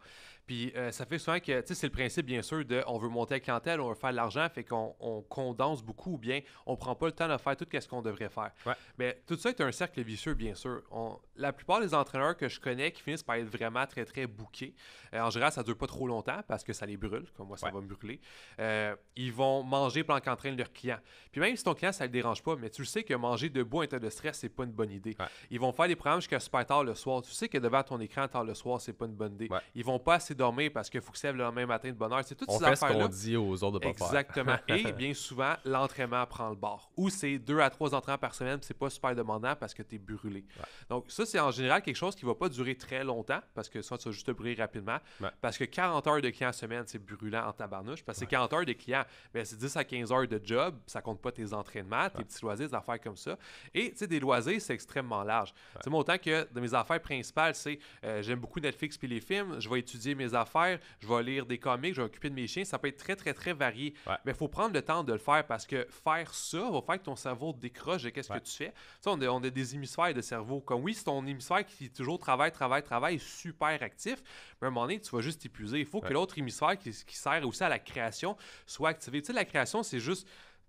Puis euh, ça fait souvent que, tu sais, c'est le principe, bien sûr, de on veut monter la clientèle, on veut faire de l'argent, fait qu'on condense beaucoup ou bien on prend pas le temps de faire tout ce qu'on devrait faire. Mais tout ça est un cercle vicieux, bien sûr. la plupart des entraîneurs que je connais qui finissent par être vraiment très, très bouqués, euh, en général, ça dure pas trop longtemps parce que ça les brûle, comme moi, ça va me brûler. Euh, ils vont manger pendant qu'entraînent leur client. Puis même si ton client, ça le dérange pas, mais tu sais que manger debout en état de stress, c'est pas une bonne idée. Ils vont faire des programmes jusqu'à super tard le soir. Tu sais que devant ton écran, tard le soir, c'est pas une bonne idée. Ils vont pas assez dormir parce qu'il faut que tu lèves le lendemain matin de bonne heure. C'est tout ce qu'on dit aux autres de pas Exactement. Et bien souvent, l'entraînement prend le bord. Ou c'est deux à trois entraînements par semaine, c'est pas super demandant parce que tu es brûlé. Donc, ça, c'est en général quelque chose qui va pas durer très longtemps parce que soit tu vas juste te brûler rapidement. Parce que 40 heures de clients semaine, c'est brûlant en tabarnouche. Parce que 40 heures de clients, ben, c'est 10 à 15 heures de job. Ça compte pas tes entraînements, tes petits loisirs, des affaires comme ça. Et, tu des loisirs, c'est extrêmement large. c'est autant que de mes affaires principales, c'est euh, j'aime beaucoup Netflix puis les films, je vais étudier mes affaires, je vais lire des comics, je vais occuper de mes chiens. Ça peut être très, très, très varié. Mais il faut prendre le temps de le faire parce que faire ça va faire que ton cerveau décroche de qu'est-ce que tu fais. on, a, des hémisphères de cerveau. Comme oui, c'est ton hémisphère qui toujours travaille, travaille, travaille, super actif. Mais à un moment donné, tu vas juste épuiser. Il faut que l'autre hémisphère qui, qui, sert aussi à la création soit activé. Tu sais, la création, c'est juste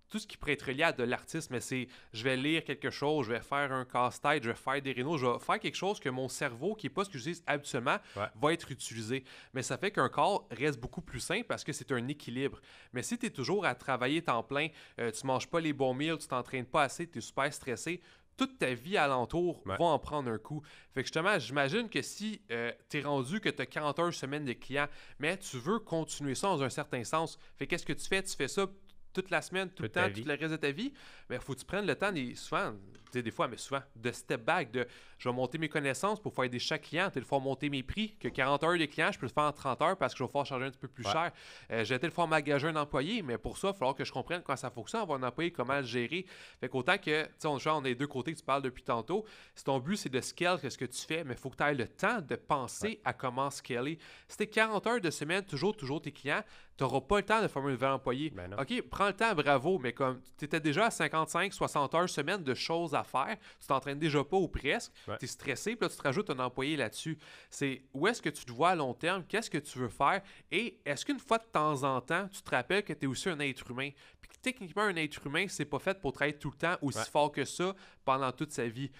tout ce qui pourrait être lié à de l'artisme, mais c'est je vais lire quelque chose, je vais faire un casse-tête, je vais faire des rénaux, je vais faire quelque chose que mon cerveau, qui n'est pas ce que j'utilise habituellement, va être utilisé. Mais ça fait qu'un corps reste beaucoup plus simple parce que c'est un équilibre. Mais si tu es toujours à travailler temps plein, tu euh, tu manges pas les bons meals, tu t'entraînes pas assez, tu es super stressé, toute ta vie alentour va en prendre un coup. Fait que justement, j'imagine que si euh, tu es rendu que tu as 41 semaines de clients, mais tu veux continuer ça dans un certain sens, fait qu'est-ce que tu fais? Tu fais ça toute la semaine, tout le temps, tout le reste de ta vie, mais ben, il faut que tu prennes le temps. Et souvent, des fois, mais souvent, de step back, de je vais monter mes connaissances pour faire des client », clients, il fois monter mes prix, que 40 heures de clients, je peux le faire en 30 heures parce que je vais faire changer un petit peu plus cher. Euh, J'ai le fois m'engager un employé, mais pour ça, il va falloir que je comprenne comment ça fonctionne, avoir un employé, comment le gérer. Fait qu'autant que, tu sais, on, on, deux côtés que tu parles depuis tantôt, si ton but c'est de scale ce que tu fais, mais il faut que tu aies le temps de penser à comment scaler. Si t'es 40 heures de semaine, toujours, toujours tes clients, tu n'auras pas le temps de former un nouvel employé. Ben OK, prends le temps, bravo, mais comme tu étais déjà à 55, 60 heures semaine de choses à faire, tu t'entraînes déjà pas ou presque, tu es stressé, puis là, tu te rajoutes un employé là-dessus. C'est où est-ce que tu te vois à long terme, qu'est-ce que tu veux faire, et est-ce qu'une fois de temps en temps, tu te rappelles que tu es aussi un être humain, puis techniquement, un être humain, c'est pas fait pour travailler tout le temps aussi fort que ça pendant toute sa vie.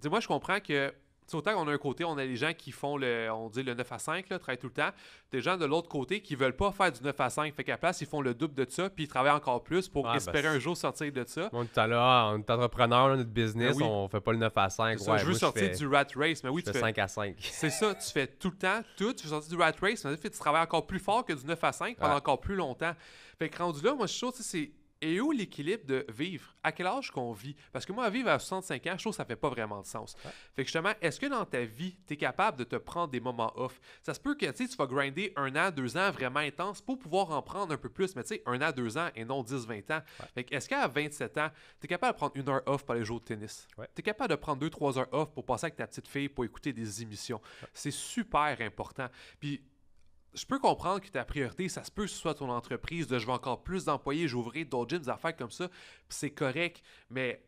Dis-moi, je comprends que T'sais, autant qu'on a un côté, on a les gens qui font le, on dit le 9 à 5, là, travaillent tout le temps. Des gens de l'autre côté qui veulent pas faire du 9 à 5. Fait qu'à place, ils font le double de ça, puis ils travaillent encore plus pour ah, espérer ben, un jour sortir de ça. On est l'heure, on est entrepreneur, notre business, on ben on fait pas le 9 à 5. Ça, veux sortir du rat race, mais oui, tu fais 5 à 5. C'est ça, tu fais tout le temps, tout, tu veux sortir du rat race, mais tu travailles encore plus fort que du 9 à 5 pendant encore plus longtemps. Fait que rendu là, moi, je suis sûr, c'est et où l'équilibre de vivre? À quel âge qu'on vit? Parce que moi, vivre à 65 ans, je trouve que ça fait pas vraiment de sens. Fait que justement, est-ce que dans ta vie, tu es capable de te prendre des moments off? Ça se peut que tu vas grinder un an, deux ans vraiment intense pour pouvoir en prendre un peu plus, mais tu sais, un an, deux ans et non 10, 20 ans. Fait que est-ce qu'à 27 ans, tu es capable de prendre une heure off pour les jours de tennis? Tu es capable de prendre deux, trois heures off pour passer avec ta petite fille pour écouter des émissions? C'est super important. Puis je peux comprendre que ta priorité, ça se peut que ce soit ton entreprise, de je veux encore plus d'employés, j'ouvrirai d'autres gyms, des affaires comme ça, c'est correct, mais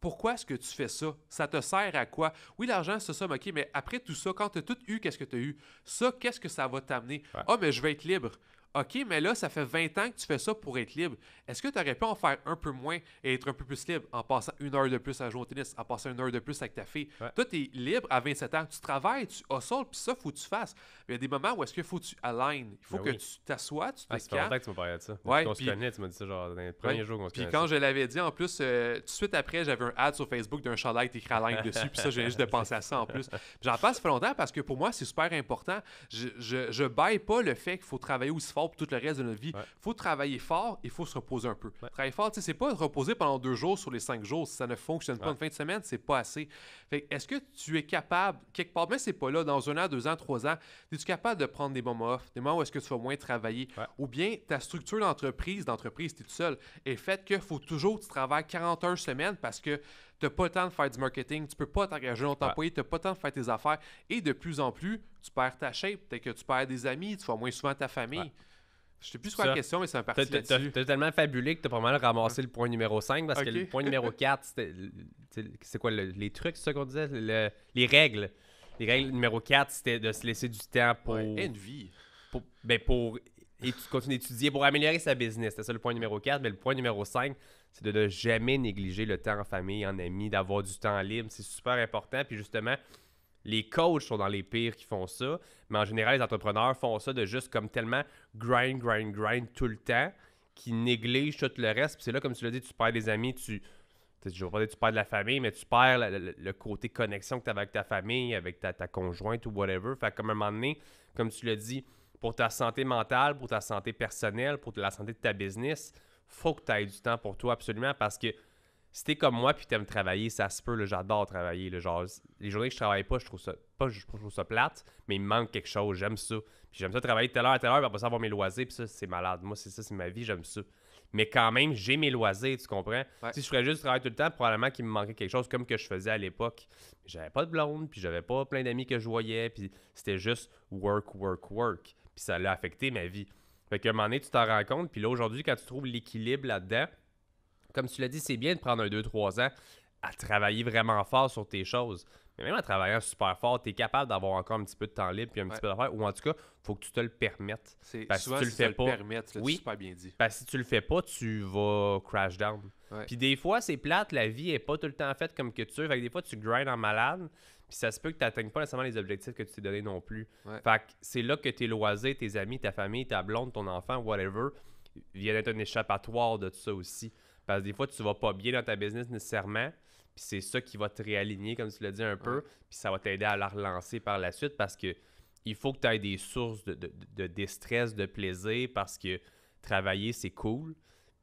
pourquoi est-ce que tu fais ça? Ça te sert à quoi? Oui, l'argent, c'est ça, mais OK, mais après tout ça, quand tu as tout eu, qu'est-ce que tu as eu? Ça, qu'est-ce que ça va t'amener? Ah, oh, mais je vais être libre. OK, mais là, ça fait 20 ans que tu fais ça pour être libre. Est-ce que tu aurais pu en faire un peu moins et être un peu plus libre en passant une heure de plus à jouer au tennis, en passant une heure de plus avec ta fille? Toi, tu es libre à 27 ans. Tu travailles, tu ça, puis ça, faut que tu fasses. Il y a des moments où est-ce qu'il faut que tu alignes. Il faut ben que tu t'assoies, tu te ah, que tu m'as parlé de ça. Ouais, puis, on se connaît, tu m'as dit ça genre dans les premiers qu'on se Puis quand je l'avais dit, en plus, euh, tout de suite après, j'avais un ad sur Facebook d'un chandail écrit Align dessus. Puis ça, j'ai juste de penser à ça en plus. J'en passe pas longtemps parce que pour moi, c'est super important. Je, je, baille pas le fait qu'il faut travailler pour tout le reste de notre vie. Il faut travailler fort et il faut se reposer un peu. Travailler fort, c'est pas reposer pendant deux jours sur les cinq jours. Si ça ne fonctionne pas une fin de semaine, c'est pas assez. est-ce que tu es capable, quelque part, mais c'est pas là, dans un an, deux ans, trois ans, es-tu capable de prendre des moments off, des moments où est-ce que tu vas moins travailler? Ou bien ta structure d'entreprise, d'entreprise, tu es tout seul, est fait que faut toujours que tu travailles 41 semaines parce que tu n'as pas le temps de faire du marketing, tu peux pas t'engager dans ton employé, tu n'as pas le temps de faire tes affaires. Et de plus en plus, tu perds ta shape, peut être que tu perds des amis, tu vois moins souvent ta famille. Je sais plus quoi la question, mais c'est un parti T'as tellement fabulé que t'as pas mal ramassé le point numéro 5 parce que le point numéro 4, c'était. C'est quoi les trucs, c'est ça qu'on disait Les règles. Les règles numéro 4, c'était de se laisser du temps pour. Ouais, vie. Pour, ben pour et continuer d'étudier pour améliorer sa business. C'était ça le point numéro 4. Mais ben, le point numéro 5, c'est de ne jamais négliger le temps en famille, en amis, d'avoir du temps libre. C'est super important. Puis justement, les coachs sont dans les pires qui font ça, mais en général, les entrepreneurs font ça de juste comme tellement grind, grind, grind tout le temps, qui négligent tout le reste. Puis c'est là, comme tu l'as dit, tu perds des amis, tu. Je veux pas dire tu perds de la famille, mais tu perds le, côté connexion que tu as avec ta famille, avec ta, conjointe ou whatever. Fait comme un moment donné, comme tu l'as dit, pour ta santé mentale, pour ta santé personnelle, pour la santé de ta business, faut que tu ailles du temps pour toi absolument parce que si t'es comme moi puis t'aimes travailler, ça se peut, j'adore travailler. genre, les journées que je travaille pas, je trouve ça pas je trouve ça plate, mais il me manque quelque chose, j'aime ça. Puis j'aime ça travailler telle heure à telle heure, puis après ça avoir mes loisirs, puis ça, c'est malade. Moi, c'est ça, c'est ma vie, j'aime ça. Mais quand même, j'ai mes loisirs, tu comprends? Si je ferais juste travailler tout le temps, probablement qu'il me manquait quelque chose comme que je faisais à l'époque. J'avais pas de blonde, puis j'avais pas plein d'amis que je voyais, puis c'était juste work, work, work. Puis ça l'a affecté ma vie. Fait qu'à un moment donné, tu t'en rends compte, puis là, aujourd'hui, quand tu trouves l'équilibre là-dedans, comme tu l'as dit, c'est bien de prendre un 2-3 ans à travailler vraiment fort sur tes choses. Mais même en travaillant super fort, tu es capable d'avoir encore un petit peu de temps libre puis un petit peu d'affaires. Ou en tout cas, il faut que tu te le permettes. Parce souvent, si tu le fais pas, super bien dit. Parce que si tu le fais pas, tu vas crash down. Puis des fois, c'est plate, la vie est pas tout le temps faite comme que tu veux. des fois, tu grindes en malade. Puis ça se peut que tu n'atteignes pas nécessairement les objectifs que tu t'es donné non plus. Fait que c'est là que tes loisirs, tes amis, ta famille, ta blonde, ton enfant, whatever, viennent être un échappatoire de tout ça aussi. Parce que des fois, tu vas pas bien dans ta business nécessairement. Puis c'est ça qui va te réaligner, comme tu l'as dit un peu. Puis ça va t'aider à la relancer par la suite parce que il faut que tu aies des sources de, de, de, déstress, de plaisir parce que travailler, c'est cool.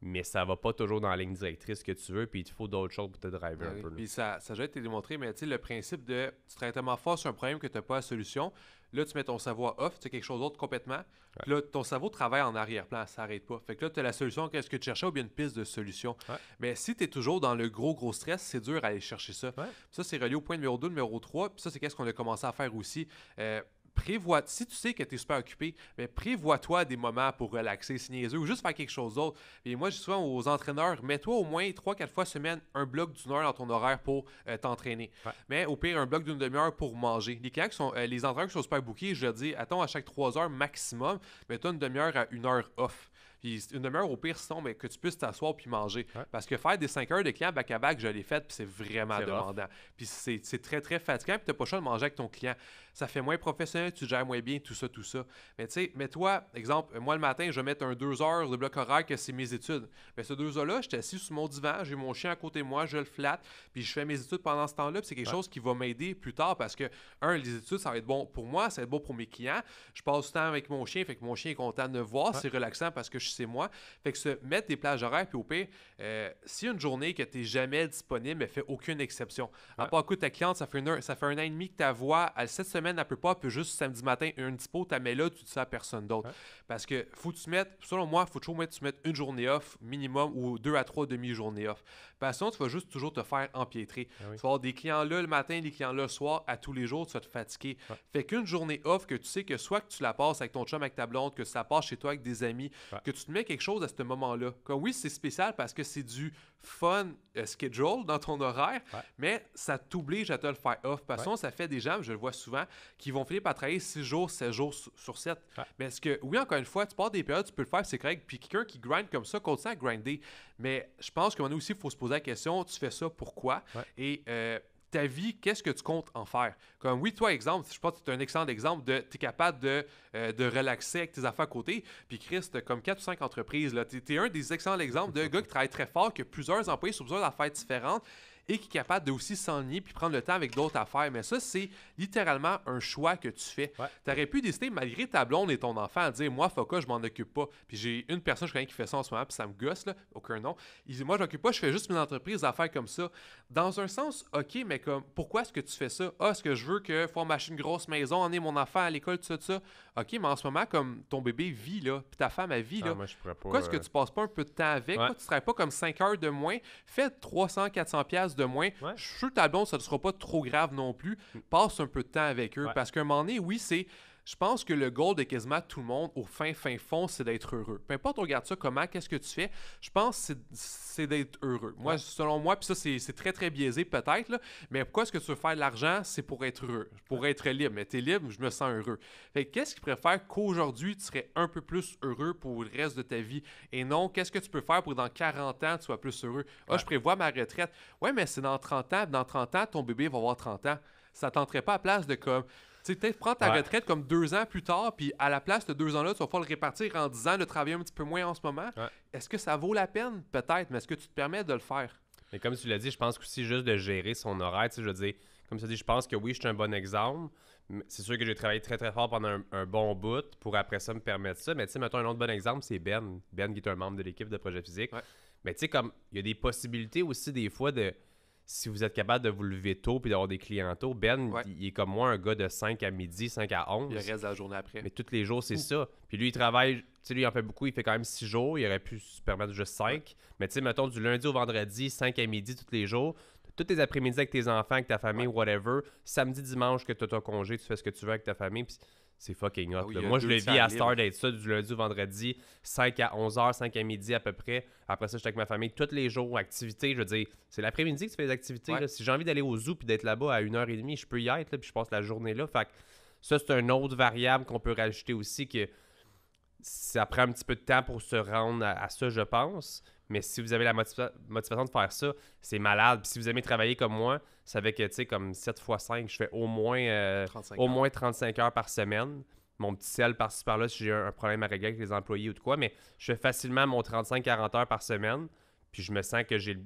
Mais ça va pas toujours dans la ligne directrice que tu veux, puis il faut d'autres choses pour te driver ben un peu. Puis ça, ça a déjà été démontré, mais tu sais, le principe de tu tellement fort sur un problème que tu n'as pas la solution, Là, tu mets ton savoir off, tu as quelque chose d'autre complètement. Là, ton cerveau travaille en arrière-plan, ça n'arrête pas. Fait que là, tu as la solution qu'est-ce que tu cherchais ou bien une piste de solution. Mais si tu es toujours dans le gros, gros stress, c'est dur à aller chercher ça. Ça, c'est relié au point numéro 2, numéro 3. Puis ça, c'est qu'est-ce qu'on a commencé à faire aussi. Euh, prévois, si tu sais que tu es super occupé, mais prévois-toi des moments pour relaxer, signer les yeux ou juste faire quelque chose d'autre. Et moi, je dis souvent aux entraîneurs, mets-toi au moins 3-4 fois semaine un bloc d'une heure dans ton horaire pour euh, t'entraîner. Mais au pire, un bloc d'une demi-heure pour manger. Les, sont, euh, les entraîneurs qui sont super bookés, je leur dis, attends à chaque 3 heures maximum, mets-toi une demi-heure à une heure off. Puis une demi-heure au pire, sinon, mais que tu puisses t'asseoir puis manger. Parce que faire des 5 heures de client back-à-back, je l'ai fait, puis c'est vraiment demandant. Puis c'est très, très fatigant, puis t'as pas le choix de manger avec ton client. Ça fait moins professionnel, tu gères moins bien, tout ça, tout ça. Mais tu sais, mais toi, exemple, moi le matin, je vais mettre un 2 heures de bloc horaire que c'est mes études. Mais ce 2 heures-là, je t'assis assis sur mon divan, j'ai mon chien à côté de moi, je le flatte, puis je fais mes études pendant ce temps-là, puis c'est quelque chose qui va m'aider plus tard parce que, un, les études, ça va être bon pour moi, ça va être bon pour mes clients. Je passe du temps avec mon chien, fait que mon chien est content de me voir, c'est relaxant parce que je c'est moi. Fait que se mettre des plages horaires, puis au pire, euh, si une journée que tu n'es jamais disponible, mais fait aucune exception. À ta cliente, ça fait, ça fait un an et demi que ta voix, elle, cette semaine, elle peut pas, peut juste samedi matin, une dispo, tu mets là, tu dis ça à personne d'autre. Parce que faut tu selon moi, faut toujours mettre, une journée off minimum ou deux à trois demi-journées off façon, tu vas juste toujours te faire empiétrer. Ah tu vas avoir des clients là le matin, des clients là le soir, à tous les jours, tu vas te fatiguer. Ah. Fait qu'une journée off que tu sais que soit que tu la passes avec ton chum, avec ta blonde, que ça passe chez toi avec des amis, que tu te mets quelque chose à ce moment-là. Comme oui, c'est spécial parce que c'est du fun euh, schedule dans ton horaire, mais ça t'oblige à te le faire off. Parce que ça fait des gens, je le vois souvent, qui vont finir par travailler 6 jours, 7 jours sur 7. Mais ce que, oui, encore une fois, tu pars des périodes, tu peux le faire, c'est correct. Puis quelqu'un qui grind comme ça, continue à grinder. Mais je pense que aussi, il faut se poser la question, tu fais ça pourquoi? Et euh, ta vie, qu'est-ce que tu comptes en faire? Comme oui, toi, exemple, je pense que tu es un excellent exemple de tu es capable de, euh, de relaxer avec tes affaires à côté. Puis Christ, comme 4 ou 5 entreprises, tu es, un des excellents exemples de gars qui travaille très fort, qui a plusieurs employés sur plusieurs affaires différentes et qui est capable de aussi s'ennuyer puis prendre le temps avec d'autres affaires. Mais ça, c'est littéralement un choix que tu fais. Tu aurais pu décider, malgré ta blonde et ton enfant, à dire Moi, Foca, je m'en occupe pas. Puis j'ai une personne, je connais, qui fait ça en ce moment, puis ça me gosse, là, aucun nom. Il dit Moi, je m'occupe pas, je fais juste une entreprise d'affaires comme ça. Dans un sens, OK, mais comme pourquoi est-ce que tu fais ça Ah, est-ce que je veux que faut m'acheter une grosse maison, emmener mon enfant à l'école, tout ça, tout ça OK, mais en ce moment, comme ton bébé vit, là, puis ta femme, elle vit, ah, là. pourquoi est-ce que euh, tu passes pas un peu de temps avec? tu ne pas comme 5 heures de moins. Fais 300, 400 pièces de moins. Je suis sûr que ta blonde, ça ne sera pas trop grave non plus. Mm. Passe un peu de temps avec eux. Parce qu'à un moment donné, oui, c'est je pense que le goal de quasiment tout le monde au fin fin fond, c'est d'être heureux. Peu importe, on regarde ça comment, qu'est-ce que tu fais, je pense que c'est d'être heureux. Moi, selon moi, puis ça, c'est très, très biaisé peut-être, mais pourquoi est-ce que tu veux faire de l'argent? C'est pour être heureux, pour être libre. Mais tu es libre, je me sens heureux. Fait qu'est-ce qui préfère qu'aujourd'hui, tu serais un peu plus heureux pour le reste de ta vie et non, qu'est-ce que tu peux faire pour que dans 40 ans, tu sois plus heureux? Ah, je prévois ma retraite. Ouais, mais c'est dans 30 ans, dans 30 ans, ton bébé va avoir 30 ans. Ça tenterait pas à place de comme tu sais, prends ta retraite comme deux ans plus tard, puis à la place de deux ans-là, tu vas pouvoir le répartir en dix ans de travailler un petit peu moins en ce moment. Est-ce que ça vaut la peine? Peut-être, mais est-ce que tu te permets de le faire? Mais comme tu l'as dit, je pense aussi juste de gérer son horaire. Tu sais, je veux dire, comme tu as dit, je pense que oui, je suis un bon exemple. C'est sûr que j'ai travaillé très, très fort pendant un, bon bout pour après ça me permettre ça. Mais tu sais, mettons un autre bon exemple, c'est Ben. Ben qui est un membre de l'équipe de projet physique. Mais tu sais, comme il y a des possibilités aussi des fois de si vous êtes capable de vous lever tôt puis d'avoir des clients tôt, Ben, il est comme moi, un gars de 5 à midi, 5 à 11. Il reste la journée après. Mais tous les jours, c'est ça. Puis lui, il travaille, tu sais, lui, il en fait beaucoup, il fait quand même 6 jours, il aurait pu se permettre juste 5. Mais tu sais, mettons du lundi au vendredi, 5 à midi tous les jours. Tous tes après-midi avec tes enfants, avec ta famille, whatever. Samedi, dimanche, que tu as ton congé, tu fais ce que tu veux avec ta famille. Puis c'est fucking hot. Ah Moi, je le vis à Star d'être ça, du lundi au vendredi, 5 à 11h, 5 à midi à peu près. Après ça, je suis avec ma famille tous les jours, activités. Je veux dire, c'est l'après-midi que tu fais des activités. Si j'ai envie d'aller au zoo puis d'être là-bas à 1h30, je peux y être, là, puis je passe la journée là. Fait ça, c'est une autre variable qu'on peut rajouter aussi que ça prend un petit peu de temps pour se rendre à, ça, je pense. Mais si vous avez la motivation de faire ça, c'est malade. Puis si vous aimez travailler comme moi, ça fait que, tu sais, comme 7 fois 5, je fais au moins, euh, au moins 35 heures par semaine. Mon petit sel par-ci par-là si j'ai un, problème à régler avec les employés ou de quoi. Mais je fais facilement mon 35-40 heures par semaine. Puis je me sens que j'ai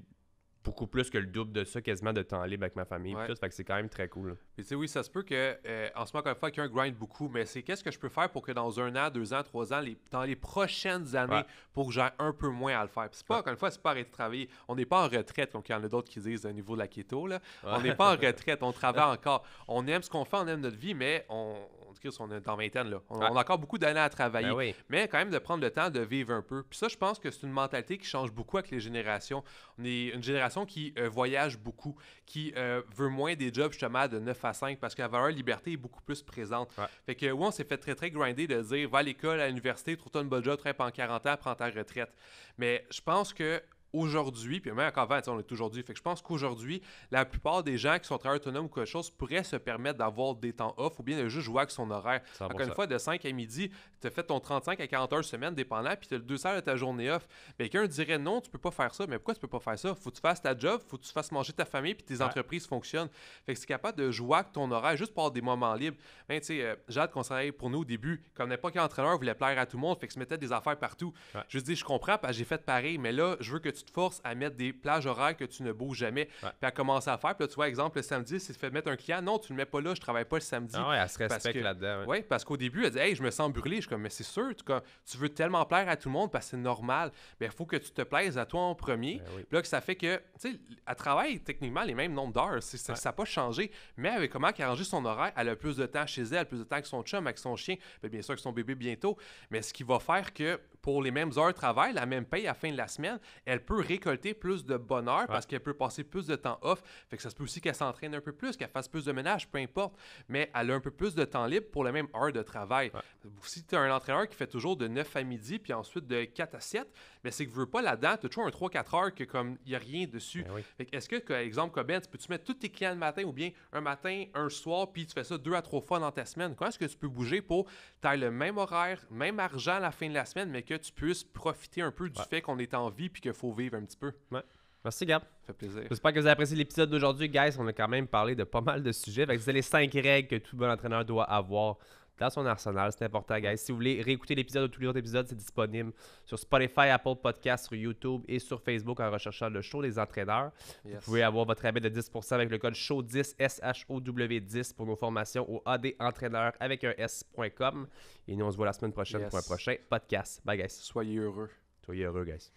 beaucoup plus que le double de ça, quasiment de temps libre avec ma famille. et Tout, fait que c'est quand même très cool. tu sais, oui, ça se peut que, euh, en ce moment, encore une fois, qu'il grind beaucoup, mais c'est qu'est-ce que je peux faire pour que dans un an, deux ans, trois ans, dans les prochaines années, pour que j'ai un peu moins à le faire. Puis c'est pas, encore une fois, c'est pas arrêter de travailler. On n'est pas en retraite, donc il y en a d'autres qui disent au niveau de la keto, là. On n'est pas en retraite, on travaille encore. On aime ce qu'on fait, on aime notre vie, mais on, Chris, on est dans vingtaine, là. On, a encore beaucoup d'années à travailler. Ben mais quand même de prendre le temps de vivre un peu. Puis ça, je pense que c'est une mentalité qui change beaucoup avec les générations. On est une génération qui euh, voyage beaucoup, qui euh, veut moins des jobs justement de 9 à 5 parce que la valeur liberté est beaucoup plus présente. Fait que oui, on s'est fait très, très grinder de dire va à l'école, à l'université, trouve-toi une bonne job, pas en 40 ans, prends ta retraite. Mais je pense que aujourd'hui, puis même encore avant, on est aujourd'hui. Fait que je pense qu'aujourd'hui, la plupart des gens qui sont très autonomes ou quelque chose pourraient se permettre d'avoir des temps off ou bien de juste jouer avec son horaire. Encore une fois, de 5 à midi, tu as fait ton 35 à 40 heures semaine dépendant, puis tu as le 2 heures de ta journée off. Mais ben, quelqu'un dirait non, tu peux pas faire ça. Mais pourquoi tu peux pas faire ça? Faut que tu fasses ta job, faut que tu fasses manger ta famille, puis tes entreprises fonctionnent. Fait que c'est capable de jouer avec ton horaire juste pour des moments libres. Ben, tu sais, euh, pour nous au début, comme n'importe quel entraîneur voulait plaire à tout le monde, fait que se mettait des affaires partout. Je dis, je comprends, j'ai fait pareil, mais là, je veux que tu te forces à mettre des plages horaires que tu ne bouges jamais. Puis à commencer à faire. Puis là, tu vois, exemple, le samedi, si tu fais mettre un client, non, tu ne le mets pas là, je travaille pas le samedi. Ah ouais, elle se respecte là-dedans. Oui, parce qu'au début, elle dit, hey, je me sens brûlé. Je suis comme, mais c'est sûr, tu, tu veux tellement plaire à tout le monde parce que c'est normal. Mais il faut que tu te plaises à toi en premier. Ben Puis là, que ça fait que, tu sais, elle travaille techniquement les mêmes nombres d'heures. Ça n'a pas changé. Mais avec comment elle son horaire, elle a plus de temps chez elle, plus de temps avec son chum, avec son chien, ben, bien sûr, avec son bébé bientôt. Mais ce qui va faire que pour les mêmes heures de travail, la même paye à la fin de la semaine, elle peut récolter plus de bonheur parce qu'elle peut passer plus de temps off. Fait que ça se peut aussi qu'elle s'entraîne un peu plus, qu'elle fasse plus de ménage, peu importe. Mais elle a un peu plus de temps libre pour la même heure de travail. Si tu as un entraîneur qui fait toujours de 9 à midi, puis ensuite de 4 à 7, mais c'est que je veux pas là-dedans, tu as toujours un 3-4 heures que comme il n'y a rien dessus. Ben est-ce que, par exemple, Coben, tu peux-tu mettre tous tes clients le matin ou bien un matin, un soir, puis tu fais ça deux à trois fois dans ta semaine? Comment est-ce que tu peux bouger pour tu le même horaire, même argent à la fin de la semaine, mais que tu puisses profiter un peu du fait qu'on est en vie puis qu'il faut vivre un petit peu? Merci Gab. Ça fait plaisir. J'espère que vous avez apprécié l'épisode d'aujourd'hui, guys. On a quand même parlé de pas mal de sujets. Fait les cinq règles que tout bon entraîneur doit avoir dans son arsenal. C'est important, guys. Si vous voulez réécouter l'épisode ou tous les autres épisodes, c'est disponible sur Spotify, Apple Podcasts, sur YouTube et sur Facebook en recherchant le show des entraîneurs. Vous pouvez avoir votre rabais de 10% avec le code SHOW10, S-H-O-W-10 pour nos formations au Entraîneur avec un S.com. Et nous, on se voit la semaine prochaine pour un prochain podcast. Bye, guys. Soyez heureux. Soyez heureux, guys.